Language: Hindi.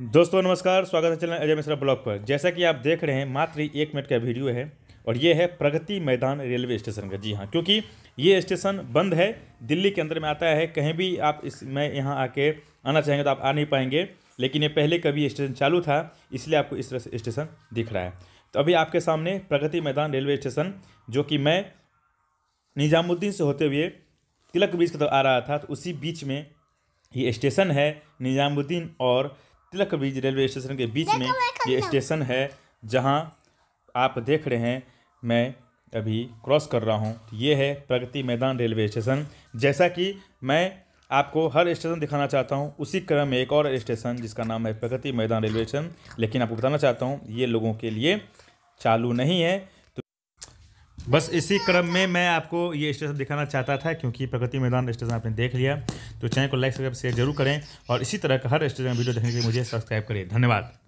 दोस्तों नमस्कार स्वागत है चैनल अजय मिश्रा ब्लॉग पर जैसा कि आप देख रहे हैं मात्र एक मिनट का वीडियो है और ये है प्रगति मैदान रेलवे स्टेशन का जी हाँ क्योंकि ये स्टेशन बंद है दिल्ली के अंदर में आता है कहीं भी आप इस मैं यहाँ आके आना चाहेंगे तो आप आ नहीं पाएंगे लेकिन ये पहले कभी स्टेशन चालू था इसलिए आपको इस तरह से स्टेशन दिख रहा है तो अभी आपके सामने प्रगति मैदान रेलवे स्टेशन जो कि मैं निजामुद्दीन से होते हुए तिलक बीच की तरफ आ रहा था तो उसी बीच में ये स्टेशन है निजामुद्दीन और तिलक बीज रेलवे स्टेशन के बीच में ये स्टेशन है जहाँ आप देख रहे हैं मैं अभी क्रॉस कर रहा हूँ ये है प्रगति मैदान रेलवे स्टेशन जैसा कि मैं आपको हर स्टेशन दिखाना चाहता हूँ उसी क्रम में एक और स्टेशन जिसका नाम है प्रगति मैदान रेलवे स्टेशन लेकिन आपको बताना चाहता हूँ ये लोगों के लिए चालू नहीं है बस इसी क्रम में मैं आपको ये स्टेशन दिखाना चाहता था क्योंकि प्रगति मैदान स्टेशन आपने देख लिया तो चैनल को लाइक सब्सक्राइब शेयर जरूर करें और इसी तरह का हर स्टेशन वीडियो देखने के लिए मुझे सब्सक्राइब करें धन्यवाद